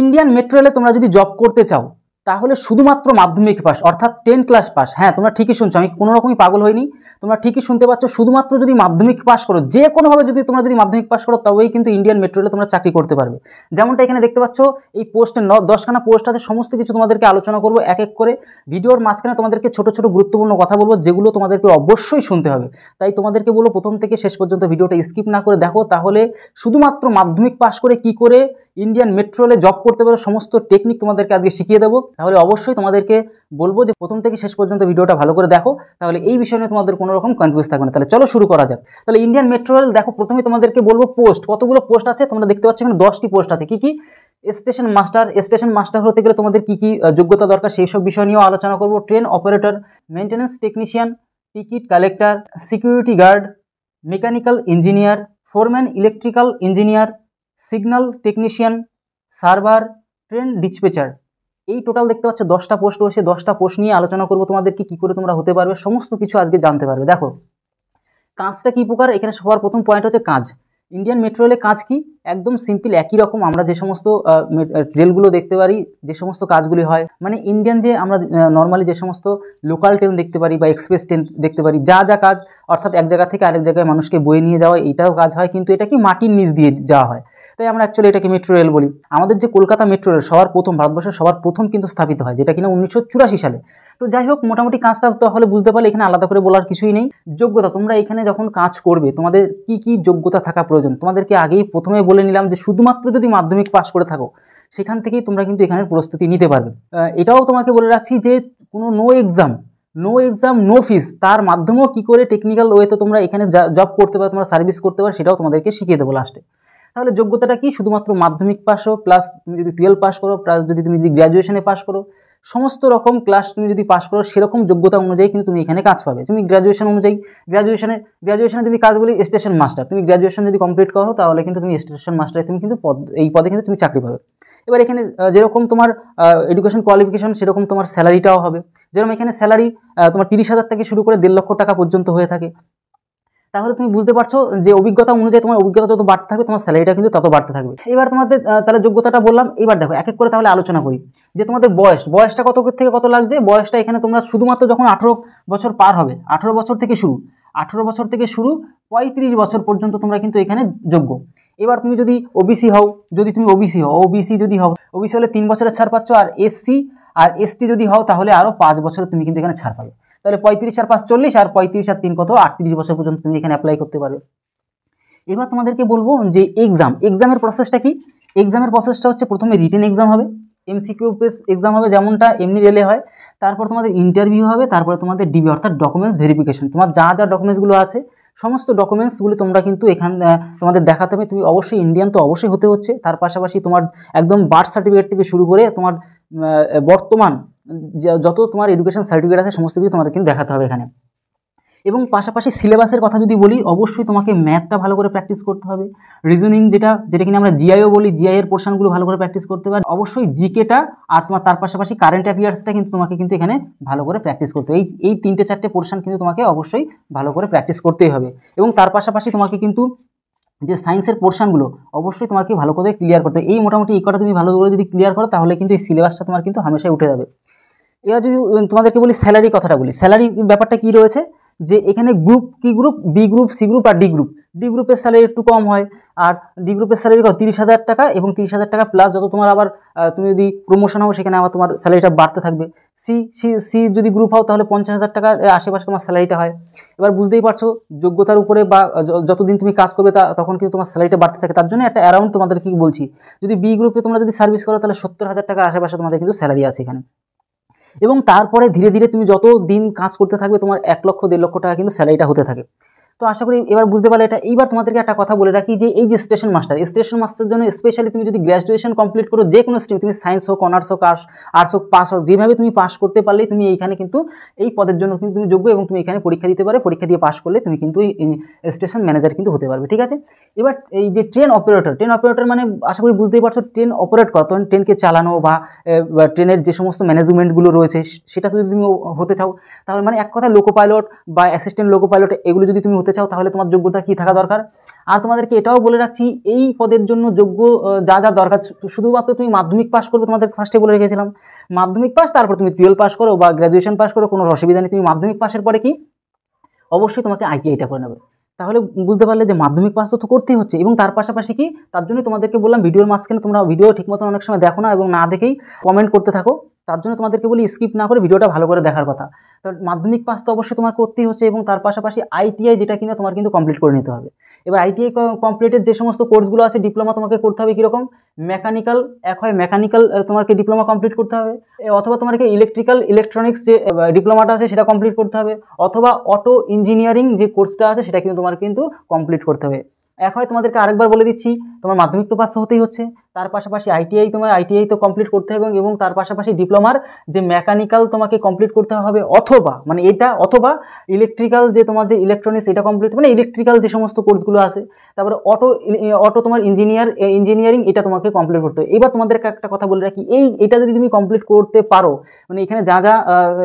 Indian metro রেলে তোমরা যদি জব করতে চাও তাহলে শুধুমাত্র মাধ্যমিক পাস অর্থাৎ টেন ক্লাস পাস হ্যাঁ তোমরা ঠিকই শুনছো আমি কোনো রকমই পাগল হইনি তোমরা ঠিকই শুনতে পাচ্ছ শুধুমাত্র যদি মাধ্যমিক পাস করো যে কোনোভাবে যদি তোমরা যদি মাধ্যমিক পাস করো তবেই কিন্তু ইন্ডিয়ান মেট্রো রেলে তোমরা চাকরি করতে পারবে যেমনটা এখানে দেখতে পাচ্ছ এই পোস্টের ন দশখানা পোস্ট আছে সমস্ত কিছু তোমাদেরকে আলোচনা করবো এক এক করে ভিডিওর মাঝখানে তোমাদেরকে ছোট ছোট গুরুত্বপূর্ণ কথা বলবো যেগুলো তোমাদেরকে অবশ্যই শুনতে হবে তাই তোমাদেরকে বলো প্রথম থেকে শেষ পর্যন্ত ভিডিওটা স্কিপ না করে দেখো তাহলে শুধুমাত্র মাধ্যমিক পাস করে কি করে ইন্ডিয়ান মেট্রো রেলে জব করতে পারো সমস্ত টেকনিক তোমাদেরকে আজকে শিখিয়ে দেবো তাহলে অবশ্যই তোমাদেরকে বলবো যে প্রথম থেকে শেষ পর্যন্ত ভিডিওটা ভালো করে দেখো তাহলে এই বিষয় নিয়ে তোমাদের কোনো রকম কনফিউজ থাকবে না তাহলে চলো শুরু করা যাক তাহলে ইন্ডিয়ান মেট্রো রেল দেখো প্রথমে তোমাদেরকে বলবো পোস্ট কতগুলো পোস্ট আছে তোমরা দেখতে পাচ্ছ এখানে দশটি পোস্ট আছে কি কি স্টেশন মাস্টার স্টেশন মাস্টার হতে গেলে তোমাদের কী কী যোগ্যতা দরকার সেই সব বিষয় নিয়েও আলোচনা করব train operator maintenance technician ticket collector security guard mechanical engineer foreman electrical engineer signal technician server train dispatcher এই টোটাল দেখতে পাচ্ছ দশটা পোস্ট রয়েছে দশটা পোস্ট নিয়ে আলোচনা করবো তোমাদেরকে কী করে তোমরা হতে পারবে সমস্ত কিছু আজকে জানতে পারবে দেখো কাজটা কী প্রকার এখানে সবার প্রথম পয়েন্ট হচ্ছে কাজ ইন্ডিয়ান মেট্রো রেলের কাজ কি একদম সিম্পল একই রকম আমরা যে সমস্ত রেলগুলো দেখতে পারি যে সমস্ত কাজগুলি হয় মানে ইন্ডিয়ান যে আমরা নর্মালি যে সমস্ত লোকাল ট্রেন দেখতে পারি বা এক্সপ্রেস ট্রেন দেখতে পারি যা যা কাজ অর্থাৎ এক জায়গা থেকে আরেক জায়গায় মানুষকে বয়ে নিয়ে যাওয়া এটাও কাজ হয় কিন্তু এটা কি মাটির নিচ দিয়ে যাওয়া হয় তাই আমরা অ্যাকচুয়ালি এটাকে মেট্রো রেল বলি আমাদের যে কলকাতা মেট্রো রেল সবার প্রথম ভারতবর্ষের সবার প্রথম কিন্তু স্থাপিত হয় যেটা কিনা উনিশশো সালে তো যাই হোক মোটামুটি কাজটা তাহলে বুঝতে পারলে এখানে আলাদা করে বলার কিছুই নেই যোগ্যতা তোমরা এখানে যখন কাজ করবে তোমাদের কি কি যোগ্যতা থাকা প্রয়োজন তোমাদেরকে আগেই প্রথমে বলে নিলাম যে শুধুমাত্র যদি মাধ্যমিক পাশ করে থাকো সেখান থেকেই তোমরা কিন্তু এখানের প্রস্তুতি নিতে পারবে এটাও তোমাকে বলে রাখছি যে কোনো no exam no exam no fees তার মাধ্যমেও কি করে টেকনিক্যাল ওয়েতে তোমরা এখানে জব করতে পারো তোমরা সার্ভিস করতে পারো সেটাও তোমাদেরকে শিখিয়ে দেবো লাস্টে তাহলে যোগ্যতাটা কি শুধুমাত্র মাধ্যমিক পাশও প্লাস তুমি যদি টুয়েলভ পাস করো প্লাস যদি তুমি যদি গ্র্যাজুয়েশনে পাস করো সমস্ত রকম ক্লাস তুমি যদি পাস করো সেরকম যোগ্যতা অনুযায়ী কিন্তু তুমি এখানে কাজ পাবে তুমি গ্র্যাজুয়েশন অনুযায়ী গ্র্যাজুয়েশনে গ্র্যাজুয়েশনে যদি কাজ বলি স্টেশন মাস্টার তুমি গ্র্যাজুয়েশন যদি কমপ্লিট করো তাহলে কিন্তু তুমি স্টেশন মাস্টারে তুমি কিন্তু পদ এই পদে কিন্তু তুমি চাকরি পাবে এবার এখানে যেরকম তোমার এডুকেশন কোয়ালিফিকেশন সেরকম তোমার স্যালারিটাও হবে যেরকম এখানে স্যালারি তোমার তিরিশ হাজার থেকে শুরু করে দেড় লক্ষ টাকা পর্যন্ত হয়ে থাকে তাহলে তুমি বুঝতে পারছো যে অভিজ্ঞতা অনুযায়ী তোমার অভিজ্ঞতা যত বাড়তে থাকবে তোমার স্যালারিটা কিন্তু তত বাড়তে থাকবে এবার তোমাদের তাহলে যোগ্যতাটা বললাম এবার দেখো এক এক করে তাহলে আলোচনা করি যে তোমাদের বয়স বয়সটা কত থেকে কত লাগছে বয়সটা এখানে তোমরা শুধুমাত্র যখন আঠেরো বছর পার হবে আঠেরো বছর থেকে শুরু আঠেরো বছর থেকে শুরু পঁয়ত্রিশ বছর পর্যন্ত তোমরা কিন্তু এখানে যোগ্য এবার তুমি যদি ওবিসি হও যদি তুমি ওবিসি হও ওবিসি যদি হও ওবিসি হলে তিন বছরের ছাড় পাচ্ছ আর এসসি আর এসটি যদি হও তাহলে আরও পাঁচ বছরে তুমি কিন্তু এখানে ছাড় পাবে তাহলে পঁয়ত্রিশ আর পাঁচ চল্লিশ আর পঁয়ত্রিশ আর তিন কত আটত্রিশ বছর পর্যন্ত তুমি এখানে অ্যাপ্লাই করতে পারবে এবার তোমাদেরকে বলবো যে এক্সাম এক্সামের প্রসেসটা কি এক্সামের প্রসেসটা হচ্ছে প্রথমে রিটেন এক্সাম হবে এমসিকিউ পেস এক্সাম হবে যেমনটা এমনি রেলে হয় তারপর তোমাদের ইন্টারভিউ হবে তারপরে তোমাদের ডিবি অর্থাৎ ডকুমেন্টস ভেরিফিকেশন তোমার যা যা ডকুমেন্টসগুলো আছে সমস্ত ডকুমেন্টসগুলি তোমরা কিন্তু এখান তোমাদের দেখাতে হবে তুমি অবশ্যই ইন্ডিয়ান তো অবশ্যই হতে হচ্ছে তার পাশাপাশি তোমার একদম বার্থ সার্টিফিকেট থেকে শুরু করে তোমার বর্তমান যত তোমার এডুকেশন সার্টিফিকেট আছে সমস্ত কিছু তোমাদের কিন্তু দেখাতে হবে এখানে এবং পাশাপাশি সিলেবাসের কথা যদি বলি অবশ্যই তোমাকে ম্যাথটা ভালো করে প্র্যাকটিস করতে হবে রিজনিং যেটা যেটা কিনা আমরা জিআইও বলি জিআইয়ের পোর্শনগুলো ভালো করে প্র্যাকটিস করতে পারে অবশ্যই জিকেটা আর তোমার তার পাশাপাশি কারেন্ট অ্যাফেয়ার্সটা কিন্তু তোমাকে কিন্তু এখানে ভালো করে প্র্যাকটিস করতে হবে এই এই তিনটে চারটে পোর্শন কিন্তু তোমাকে অবশ্যই ভালো করে প্র্যাকটিস করতেই হবে এবং তার পাশাপাশি তোমাকে কিন্তু যে সায়েন্সের পোর্শনগুলো অবশ্যই তোমাকে ভালো করে ক্লিয়ার করতে হবে এই মোটামুটি এই কটা তুমি ভালো করে যদি ক্লিয়ার করো তাহলে কিন্তু এই সিলেবাসটা তোমার কিন্তু হামেশাই উঠে যাবে এবার যদি তোমাদেরকে বলি স্যালারি কথাটা বলি স্যালারি ব্যাপারটা কি রয়েছে যে এখানে গ্রুপ কি group B group C group আর ডি গ্রুপ ডি গ্রুপের স্যালারি একটু কম হয় আর ডি গ্রুপের স্যালারি কত তিরিশ হাজার টাকা এবং তিরিশ হাজার টাকা প্লাস যত তোমার আবার তুমি যদি প্রমোশন হও সেখানে আবার তোমার স্যালারিটা বাড়তে থাকবে সি সি সি যদি গ্রুপ হও তাহলে পঞ্চাশ হাজার টাকা আশেপাশে তোমার স্যালারিটা হয় এবার বুঝতেই পারছো যোগ্যতার উপরে বা যতদিন তুমি কাজ করবে তা তখন কিন্তু তোমার স্যালারিটা বাড়তে থাকে তার জন্য একটা অ্যারাউন্ড তোমাদের কি বলছি যদি বি গ্রুপে তোমরা যদি সার্ভিস করো তাহলে সত্তর হাজার টাকা আশেপাশে তোমাদের কিন্তু স্যালারি আছে এখানে এবং তারপরে ধীরে ধীরে তুমি যত দিন কাজ করতে থাকবে তোমার এক লক্ষ দেড় লক্ষ টাকা কিন্তু স্যালারিটা হতে থাকে তো আশা করি এবার বুঝতে পারলে এটা এইবার তোমাদেরকে একটা কথা বলে রাখি যে এই যে স্টেশন মাস্টার স্টেশন মাস্টার জন্য স্পেশালি তুমি যদি গ্র্যাজুয়েশন কমপ্লিট করো যে কোনো স্ট্রিম তুমি সায়েন্স হোক অনার্স হোক আর্স আর্টস হোক পাস হোক যেভাবে তুমি পাস করতে পারলে তুমি এইখানে কিন্তু এই পদের জন্য কিন্তু তুমি যোগ্য এবং তুমি এখানে পরীক্ষা দিতে পারে পরীক্ষা দিয়ে পাস করলে তুমি কিন্তু এই স্টেশন ম্যানেজার কিন্তু হতে পারবে ঠিক আছে এবার এই যে ট্রেন অপারেটর ট্রেন অপারেটর মানে আশা করি বুঝতেই পারছো ট্রেন অপারেট করা তখন ট্রেনকে চালানো বা ট্রেনের যে সমস্ত ম্যানেজমেন্টগুলো রয়েছে সেটা যদি তুমি হতে চাও তাহলে মানে এক কথা লোকো পাইলট বা অ্যাসিস্ট্যান্ট লোকো পাইলট এগুলো যদি তুমি হতে চাও তাহলে তোমার যোগ্যতা কি থাকা দরকার আর তোমাদেরকে এটাও বলে রাখছি এই পদের জন্য যোগ্য যা যা দরকার শুধুমাত্র তুমি মাধ্যমিক পাশ করবে তোমাদের ফার্স্টে বলে রেখেছিলাম মাধ্যমিক পাস তারপর তুমি টুয়েলভ পাস করো বা গ্র্যাজুয়েশন পাস করো কোনো অসুবিধা নেই তুমি মাধ্যমিক পাসের পরে কি অবশ্যই তোমাকে আইটিআইটা করে নেবে তাহলে বুঝতে পারলে যে মাধ্যমিক পাস তো করতেই হচ্ছে এবং তার পাশাপাশি কি তার জন্য তোমাদেরকে বললাম ভিডিওর মাঝখানে তোমরা ভিডিও ঠিক মতো অনেক সময় দেখো না এবং না দেখেই কমেন্ট করতে থাকো তার জন্য তোমাদেরকে বলি স্কিপ না করে ভিডিওটা ভালো করে দেখার কথা তো মাধ্যমিক পাস তো অবশ্যই তোমার করতেই হচ্ছে এবং তার পাশাপাশি আইটিআই যেটা কিনা তোমার কিন্তু কমপ্লিট করে নিতে হবে এবার আইটিআই কমপ্লিটের যে সমস্ত কোর্সগুলো আছে ডিপ্লোমা তোমাকে করতে হবে কীরকম মেকানিক্যাল এক হয় মেকানিক্যাল তোমাকে ডিপ্লোমা কমপ্লিট করতে হবে অথবা তোমাকে ইলেকট্রিক্যাল ইলেকট্রনিক্স যে ডিপ্লোমাটা আছে সেটা কমপ্লিট করতে হবে অথবা অটো ইঞ্জিনিয়ারিং যে কোর্সটা আছে সেটা কিন্তু তোমার কিন্তু কমপ্লিট করতে হবে এক হয় তোমাদেরকে আরেকবার বলে দিচ্ছি তোমার মাধ্যমিক তো পাস হতেই হচ্ছে তার পাশাপাশি আইটিআই তোমার আইটিআই তো কমপ্লিট করতে হবে এবং তার পাশাপাশি ডিপ্লোমার যে মেকানিক্যাল তোমাকে কমপ্লিট করতে হবে অথবা মানে এটা অথবা ইলেকট্রিক্যাল যে তোমার যে ইলেকট্রনিক্স এটা কমপ্লিট মানে ইলেকট্রিক্যাল যে সমস্ত কোর্সগুলো আছে তারপরে অটো অটো তোমার ইঞ্জিনিয়ার ইঞ্জিনিয়ারিং এটা তোমাকে কমপ্লিট করতে হবে এবার তোমাদের একটা কথা বলে রাখি এই এটা যদি তুমি কমপ্লিট করতে পারো মানে এখানে যা যা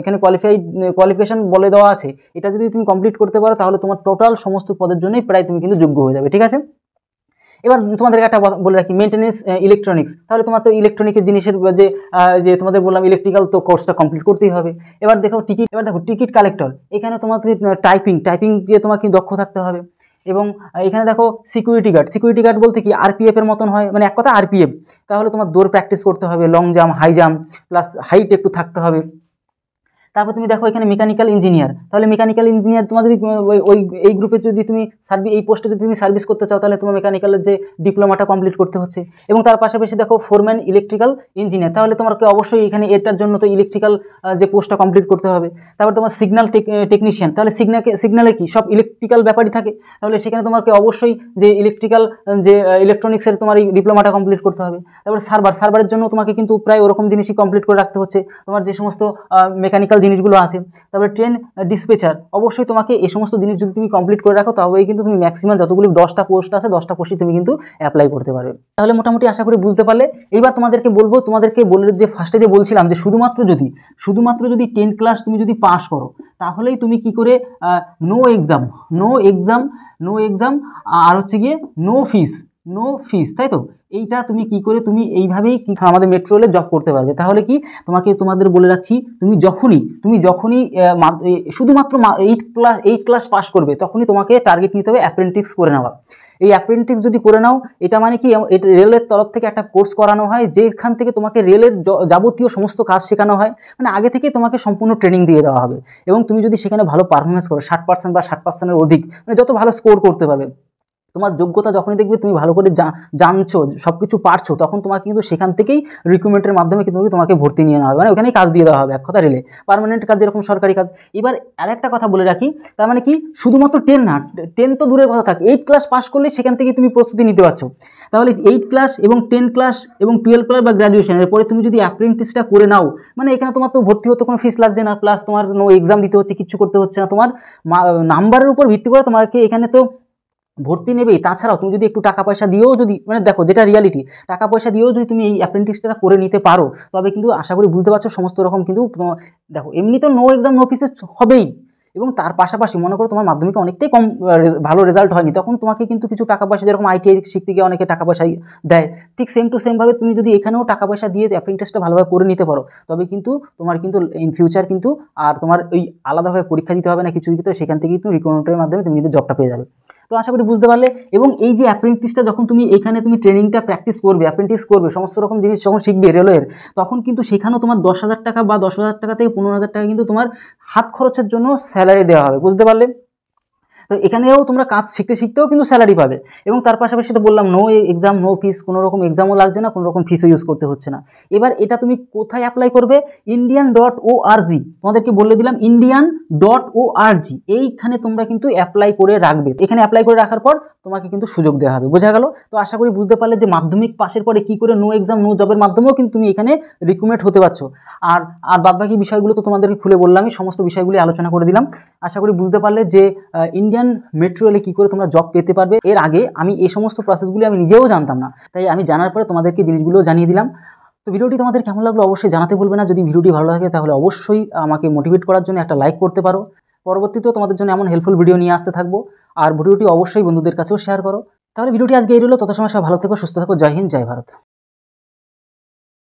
এখানে কোয়ালিফাইড কোয়ালিফিকেশান বলে দেওয়া আছে এটা যদি তুমি কমপ্লিট করতে পারো তাহলে তোমার টোটাল সমস্ত পদের জন্যই প্রায় তুমি কিন্তু যোগ্য হয়ে যাবে ঠিক আছে এবার তোমাদেরকে একটা বলে রাখি মেনটেন্যান্স ইলেকট্রনিক্স তাহলে তোমার তো ইলেকট্রনিকের জিনিসের যে যে তোমাদের বললাম ইলেকট্রিক্যাল তো কোর্সটা কমপ্লিট করতেই হবে এবার দেখো টিকিট এবার দেখো টিকিট কালেক্টর এখানে তোমাকে টাইপিং টাইপিং দিয়ে তোমাকে দক্ষ থাকতে হবে এবং এখানে দেখো সিকিউরিটি গার্ড সিকিউরিটি গার্ড বলতে কি আরপিএফের মতন হয় মানে এক কথা আরপিএফ তাহলে তোমার দৌড় প্র্যাকটিস করতে হবে long jump high jump plus height একটু থাকতে হবে তারপর তুমি দেখো এখানে মেকানিক্যাল ইঞ্জিনিয়ার তাহলে মেকানিক্যাল ইঞ্জিনিয়ার তোমার যদি ওই এই গ্রুপে যদি তুমি সার্ভিস এই পোস্টে যদি তুমি সার্ভিস করতে চাও তাহলে তোমার মেকানিক্যালের যে ডিপ্লোমাটা কমপ্লিট করতে হচ্ছে এবং তার পাশাপাশি দেখো ফোরম্যান ইলেকট্রিক্যাল ইঞ্জিনিয়ার তাহলে তোমাকে অবশ্যই এখানে এটার জন্য তো ইলেকট্রিক্যাল যে পোস্টটা কমপ্লিট করতে হবে তারপর তোমার সিগন্যাল টেকনিশিয়ান তাহলে সিগনাকে সিগনালে কি সব ইলেকট্রিক্যাল ব্যাপারই থাকে তাহলে সেখানে তোমাকে অবশ্যই যে ইলেকট্রিক্যাল যে ইলেকট্রনিক্সের তোমার এই ডিপ্লোমাটা কমপ্লিট করতে হবে তারপর সার্ভার সার্ভারের জন্য তোমাকে কিন্তু প্রায় ওরকম জিনিসই কমপ্লিট করে রাখতে হচ্ছে তোমার যে সমস্ত মেকানিক্যাল জিনিসগুলো আছে তারপরে ট্রেন ডিসপেচার অবশ্যই তোমাকে এই সমস্ত জিনিস যদি তুমি কমপ্লিট করে রাখো তবেই কিন্তু তুমি ম্যাক্সিমাম যতগুলি দশটা পোস্ট আছে দশটা পোস্টই তুমি কিন্তু অ্যাপ্লাই করতে পারবে তাহলে মোটামুটি আশা করি বুঝতে পারলে এবার তোমাদেরকে বলবো তোমাদেরকে বলে যে ফার্স্টে যে বলছিলাম যে শুধুমাত্র যদি শুধুমাত্র যদি টেন ক্লাস তুমি যদি পাস করো তাহলেই তুমি কি করে no exam no exam no exam আর হচ্ছে গিয়ে নো ফিস নো ফিস তাই তো এইটা তুমি কি করে তুমি এইভাবেই কি আমাদের মেট্রো রেলে জব করতে পারবে তাহলে কি তোমাকে তোমাদের বলে রাখছি তুমি যখনই তুমি যখনই শুধুমাত্র eight class eight class pass করবে তখনই তোমাকে টার্গেট নিতে হবে অ্যাপ্রেন্টিক্স করে নেওয়া এই অ্যাপ্রেন্টিক্স যদি করে নাও এটা মানে কি এটা রেলের তরফ থেকে একটা কোর্স করানো হয় যেখান থেকে তোমাকে রেলের যাবতীয় সমস্ত কাজ শেখানো হয় মানে আগে থেকে তোমাকে সম্পূর্ণ ট্রেনিং দিয়ে দেওয়া হবে এবং তুমি যদি সেখানে ভালো পারফরমেন্স করো ষাট পার্সেন্ট বা ষাট পার্সেন্টের অধিক মানে যত ভালো স্কোর করতে পারবে তোমার যোগ্যতা যখনই দেখবে তুমি ভালো করে জানছো সব কিছু পারছো তখন তোমাকে কিন্তু সেখান থেকেই রিক্রুটমেন্টের মাধ্যমে কিন্তু তোমাকে ভর্তি নিয়ে নেওয়া হবে মানে ওখানেই কাজ দিয়ে দেওয়া হবে এক কথা রেলে পারমানেন্ট কাজ যেরকম সরকারি কাজ এবার আর একটা কথা বলে রাখি তার মানে কি শুধুমাত্র টেন না টেন তো দূরের কথা থাকে এইট ক্লাস পাস করলে সেখান থেকে তুমি প্রস্তুতি নিতে পারছো তাহলে এইট ক্লাস এবং টেন ক্লাস এবং টুয়েলভ ক্লাস বা গ্র্যাজুয়েশনের পরে তুমি যদি অ্যাপ্রেন্টিসটা করে নাও মানে এখানে তোমার তো ভর্তি হতে কোনো ফিস লাগছে না প্লাস তোমার নো এক্সাম দিতে হচ্ছে কিছু করতে হচ্ছে না তোমার নাম্বারের উপর ভিত্তি করে তোমাকে এখানে তো ভর্তি নেবেই তাছাড়াও তুমি যদি একটু টাকা পয়সা দিয়েও যদি মানে দেখো যেটা রিয়ালিটি টাকা পয়সা দিয়েও যদি তুমি এই অ্যাপ্রেন্টিসটা করে নিতে পারো তবে কিন্তু আশা করি বুঝতে পারছো সমস্ত রকম কিন্তু দেখো এমনি তো নো এক্সাম নো পিসে হবেই এবং তার পাশাপাশি মনে করো তোমার মাধ্যমিকে অনেকটাই কম ভালো রেজাল্ট হয়নি তখন তোমাকে কিন্তু কিছু টাকা পয়সা যেরকম আইটিআই শিখতে গিয়ে অনেকে টাকা পয়সা দেয় ঠিক সেম টু সেমভাবে তুমি যদি এখানেও টাকা পয়সা দিয়ে অ্যাপ্রেন্টিসটা ভালোভাবে করে নিতে পারো তবে কিন্তু তোমার কিন্তু ইন ফিউচার কিন্তু আর তোমার ওই আলাদাভাবে পরীক্ষা দিতে হবে না কিছু কিন্তু সেখান থেকে কিন্তু রিকমেন্ডের মাধ্যমে তুমি কিন্তু জবটা পেয়ে যাবে তো আশা করি বুঝতে পারলে এবং এই যে অ্যাপ্রেন্টিসটা যখন তুমি এখানে তুমি ট্রেনিংটা প্র্যাকটিস করবে অ্যাপ্রেন্টিস করবে সমস্ত রকম জিনিস যখন শিখবে রেলওয়ের তখন কিন্তু সেখানেও তোমার দশ হাজার টাকা বা দশ হাজার টাকা থেকে পনেরো হাজার টাকা কিন্তু তোমার হাত খরচের জন্য স্যালারি দেওয়া হবে বুঝতে পারলে তো এখানেও তোমরা কাজ শিখতে শিখতেও কিন্তু স্যালারি পাবে এবং তার পাশাপাশি তো বললাম নো এক্সাম নো ফিস কোনো রকম এক্সামও লাগছে না কোনো রকম ফিসও ইউজ করতে হচ্ছে না এবার এটা তুমি কোথায় অ্যাপ্লাই করবে ইন্ডিয়ান ডট ও আরজি তোমাদেরকে বলে দিলাম ইন্ডিয়ান ডট ও আরজি এইখানে তোমরা কিন্তু অ্যাপ্লাই করে রাখবে এখানে অ্যাপ্লাই করে রাখার পর তোমাকে কিন্তু সুযোগ দেওয়া হবে বোঝা গেল তো আশা করি বুঝতে পারলে যে মাধ্যমিক পাশের পরে কি করে নো এক্সাম নো জবের মাধ্যমেও কিন্তু তুমি এখানে রিকমেন্ড হতে পারছো আর আর বাদবাকি বিষয়গুলো তো তোমাদেরকে খুলে বললামই সমস্ত বিষয়গুলি আলোচনা করে দিলাম আশা করি বুঝতে পারলে যে ইন্ডিয়া ইন্ডিয়ান মেট্রো রেলে কী করে তোমরা জব পেতে পারবে এর আগে আমি এই সমস্ত প্রসেসগুলি আমি নিজেও জানতাম না তাই আমি জানার পরে তোমাদেরকে জিনিসগুলো জানিয়ে দিলাম তো ভিডিওটি তোমাদের কেমন লাগলো অবশ্যই জানাতে ভুলবে না যদি ভিডিওটি ভালো লাগে তাহলে অবশ্যই আমাকে মোটিভেট করার জন্য একটা লাইক করতে পারো পরবর্তীতেও তোমাদের জন্য এমন হেল্পফুল ভিডিও নিয়ে আসতে থাকবো আর ভিডিওটি অবশ্যই বন্ধুদের কাছেও শেয়ার করো তাহলে ভিডিওটি আজকে এই রইলো তত সময় সব ভালো থেকো সুস্থ থাকো জয় হিন্দ জয় ভারত